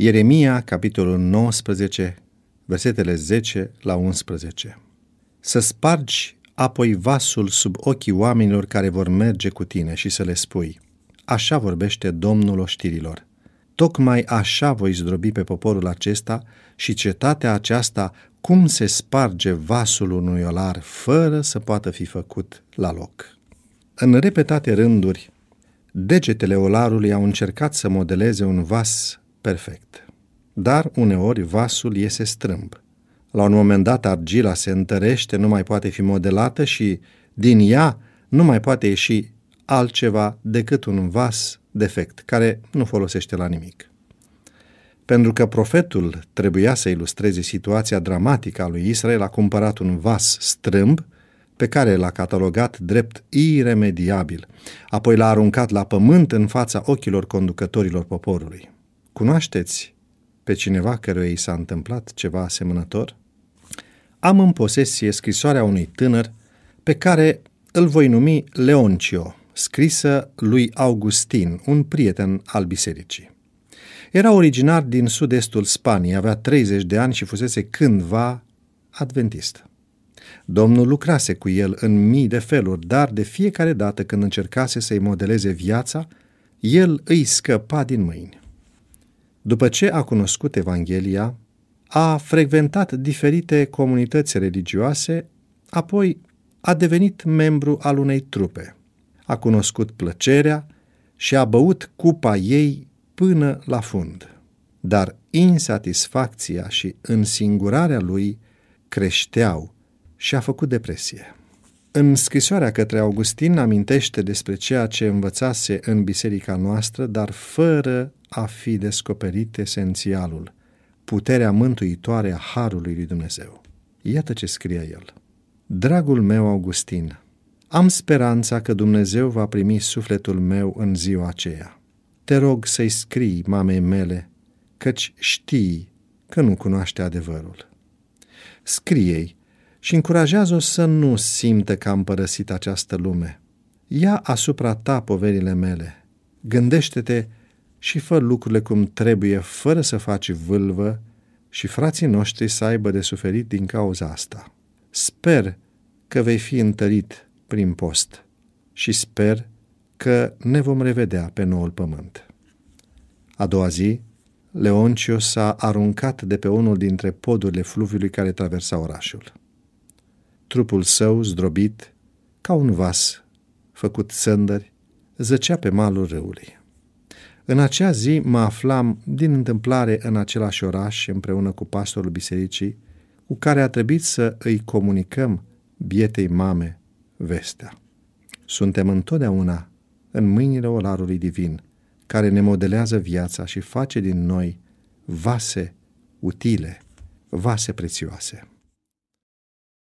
Ieremia, capitolul 19, versetele 10 la 11. Să spargi apoi vasul sub ochii oamenilor care vor merge cu tine și să le spui, așa vorbește Domnul oștirilor. Tocmai așa voi zdrobi pe poporul acesta și cetatea aceasta cum se sparge vasul unui olar fără să poată fi făcut la loc. În repetate rânduri, degetele olarului au încercat să modeleze un vas perfect. Dar uneori vasul iese strâmb. La un moment dat argila se întărește, nu mai poate fi modelată și din ea nu mai poate ieși altceva decât un vas defect, care nu folosește la nimic. Pentru că profetul trebuia să ilustreze situația dramatică a lui Israel, a cumpărat un vas strâmb pe care l-a catalogat drept iremediabil, apoi l-a aruncat la pământ în fața ochilor conducătorilor poporului. Cunoașteți pe cineva căruia i s-a întâmplat ceva asemănător? Am în posesie scrisoarea unui tânăr pe care îl voi numi Leoncio, scrisă lui Augustin, un prieten al bisericii. Era originar din sud-estul Spaniei, avea 30 de ani și fusese cândva adventist. Domnul lucrase cu el în mii de feluri, dar de fiecare dată când încercase să-i modeleze viața, el îi scăpa din mâini. După ce a cunoscut Evanghelia, a frecventat diferite comunități religioase, apoi a devenit membru al unei trupe. A cunoscut plăcerea și a băut cupa ei până la fund. Dar insatisfacția și însingurarea lui creșteau și a făcut depresie. În scrisoarea către Augustin amintește despre ceea ce învățase în biserica noastră, dar fără a fi descoperit esențialul, puterea mântuitoare a Harului lui Dumnezeu. Iată ce scrie el. Dragul meu Augustin, am speranța că Dumnezeu va primi sufletul meu în ziua aceea. Te rog să-i scrii mamei mele, căci știi că nu cunoaște adevărul. Scriei și încurajează-o să nu simtă că am părăsit această lume. Ia asupra ta poverile mele, gândește-te și fă lucrurile cum trebuie, fără să faci vâlvă și frații noștri să aibă de suferit din cauza asta. Sper că vei fi întărit prin post și sper că ne vom revedea pe noul pământ. A doua zi, Leoncio s-a aruncat de pe unul dintre podurile fluviului care traversa orașul. Trupul său, zdrobit, ca un vas făcut sândări, zăcea pe malul râului. În acea zi mă aflam din întâmplare în același oraș împreună cu pastorul bisericii, cu care a trebuit să îi comunicăm bietei mame vestea. Suntem întotdeauna în mâinile olarului divin, care ne modelează viața și face din noi vase utile, vase prețioase.